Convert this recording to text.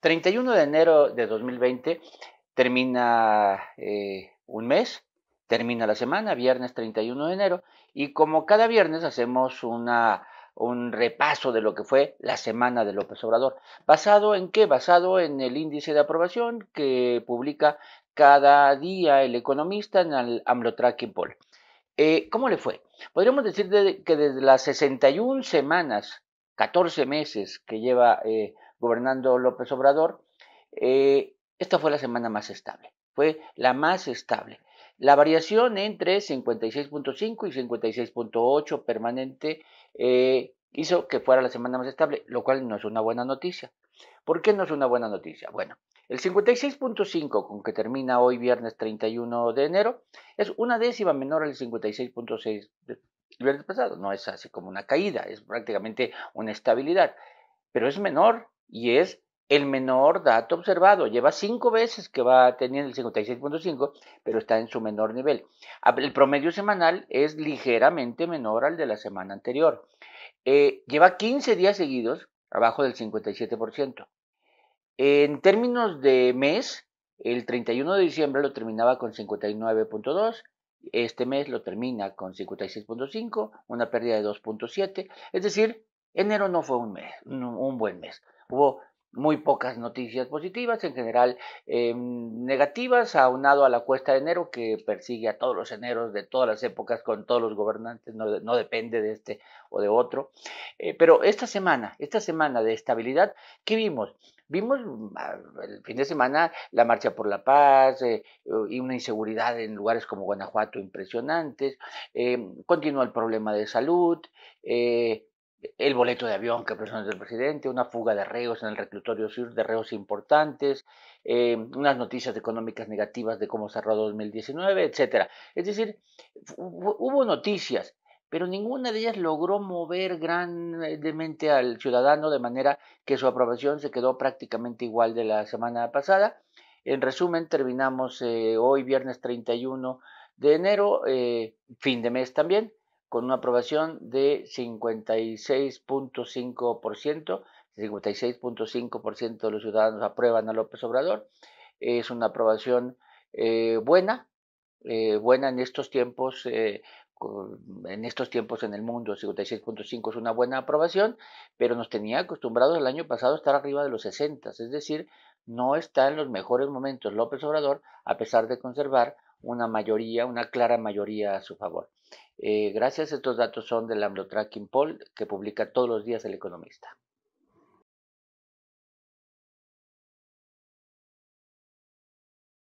31 de enero de 2020 termina eh, un mes, termina la semana, viernes 31 de enero, y como cada viernes hacemos un repaso de lo que fue la semana de López Obrador. ¿Basado en qué? Basado en el índice de aprobación que publica cada día el economista en el AMLO Tracking Poll. Eh, ¿Cómo le fue? Podríamos decir que desde las 61 semanas, 14 meses que lleva eh, gobernando López Obrador, eh, esta fue la semana más estable, fue la más estable. La variación entre 56.5 y 56.8 permanente eh, hizo que fuera la semana más estable, lo cual no es una buena noticia. ¿Por qué no es una buena noticia? Bueno, el 56.5 con que termina hoy viernes 31 de enero es una décima menor al 56.6 del viernes pasado. No es así como una caída, es prácticamente una estabilidad, pero es menor y es el menor dato observado. Lleva cinco veces que va teniendo el 56.5, pero está en su menor nivel. El promedio semanal es ligeramente menor al de la semana anterior. Eh, lleva 15 días seguidos abajo del 57%. En términos de mes, el 31 de diciembre lo terminaba con 59.2, este mes lo termina con 56.5, una pérdida de 2.7, es decir, enero no fue un mes, un buen mes. Hubo muy pocas noticias positivas, en general em, negativas, aunado a la cuesta de enero que persigue a todos los eneros de todas las épocas con todos los gobernantes, no, no depende de este o de otro. Eh, pero esta semana, esta semana de estabilidad, ¿qué vimos? Vimos mm, ah, el fin de semana la marcha por la paz eh, y una inseguridad en lugares como Guanajuato impresionantes. Em, continuó el problema de salud. Eh, el boleto de avión que presionó el presidente, una fuga de reos en el reclutorio sur de reos importantes, eh, unas noticias económicas negativas de cómo cerró 2019, etc. Es decir, hubo noticias, pero ninguna de ellas logró mover grandemente al ciudadano de manera que su aprobación se quedó prácticamente igual de la semana pasada. En resumen, terminamos eh, hoy viernes 31 de enero, eh, fin de mes también, con una aprobación de 56.5%, 56.5% de los ciudadanos aprueban a López Obrador. Es una aprobación eh, buena, eh, buena en estos tiempos, eh, en estos tiempos en el mundo, 56.5 es una buena aprobación, pero nos tenía acostumbrados el año pasado a estar arriba de los 60, es decir, no está en los mejores momentos López Obrador, a pesar de conservar una mayoría, una clara mayoría a su favor. Eh, gracias, estos datos son del AMLO Tracking Poll que publica todos los días el economista.